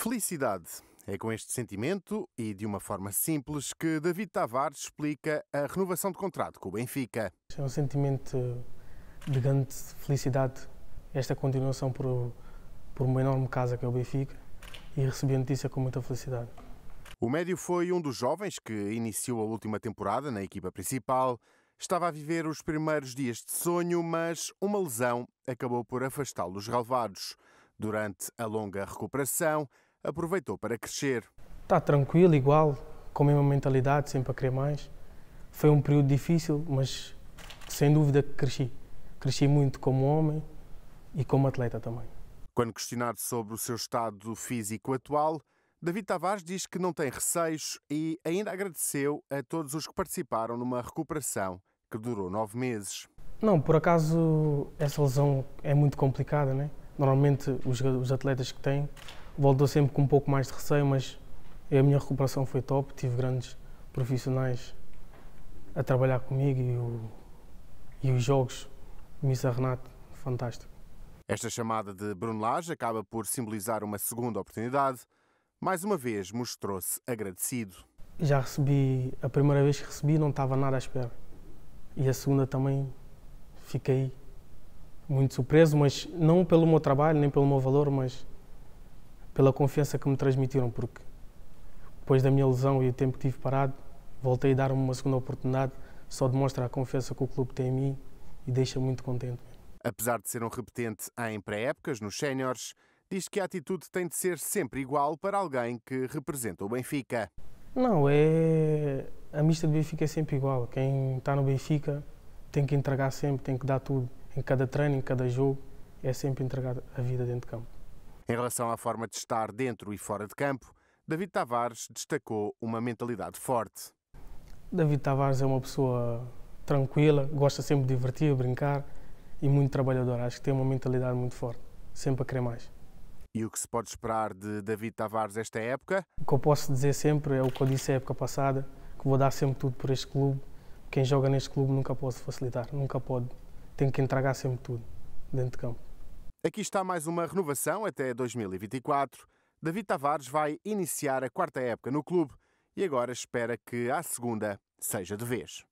Felicidade. É com este sentimento e de uma forma simples que David Tavares explica a renovação de contrato com o Benfica. É um sentimento de grande felicidade, esta continuação por, por uma enorme casa que é o Benfica e recebi a notícia com muita felicidade. O médio foi um dos jovens que iniciou a última temporada na equipa principal. Estava a viver os primeiros dias de sonho, mas uma lesão acabou por afastá-lo dos relevados. Durante a longa recuperação, aproveitou para crescer. Está tranquilo, igual, com a mesma mentalidade, sempre a querer mais. Foi um período difícil, mas sem dúvida que cresci. Cresci muito como homem e como atleta também. Quando questionado sobre o seu estado físico atual, David Tavares diz que não tem receios e ainda agradeceu a todos os que participaram numa recuperação que durou nove meses. Não, por acaso essa lesão é muito complicada, né? Normalmente os, os atletas que têm voltou sempre com um pouco mais de receio, mas a minha recuperação foi top. Tive grandes profissionais a trabalhar comigo e, o, e os jogos, Missa Renato, fantástico. Esta chamada de Bruno Lage acaba por simbolizar uma segunda oportunidade. Mais uma vez mostrou-se agradecido. Já recebi, a primeira vez que recebi não estava nada à espera. E a segunda também fiquei muito surpreso, mas não pelo meu trabalho, nem pelo meu valor, mas pela confiança que me transmitiram, porque depois da minha lesão e o tempo que tive parado, voltei a dar-me uma segunda oportunidade, só demonstra a confiança que o clube tem em mim e deixa muito contente. Apesar de ser um repetente em pré-épocas, nos séniores, diz que a atitude tem de ser sempre igual para alguém que representa o Benfica. Não, é. A mista do Benfica é sempre igual. Quem está no Benfica tem que entregar sempre, tem que dar tudo. Em cada treino, em cada jogo, é sempre entregar a vida dentro de campo. Em relação à forma de estar dentro e fora de campo, David Tavares destacou uma mentalidade forte. David Tavares é uma pessoa tranquila, gosta sempre de divertir, brincar e muito trabalhador. Acho que tem uma mentalidade muito forte, sempre a querer mais. E o que se pode esperar de David Tavares esta época? O que eu posso dizer sempre é o que eu disse a época passada, que vou dar sempre tudo por este clube. Quem joga neste clube nunca pode facilitar, nunca pode. Tem que entregar sempre tudo dentro de campo. Aqui está mais uma renovação até 2024. David Tavares vai iniciar a quarta época no clube e agora espera que a segunda seja de vez.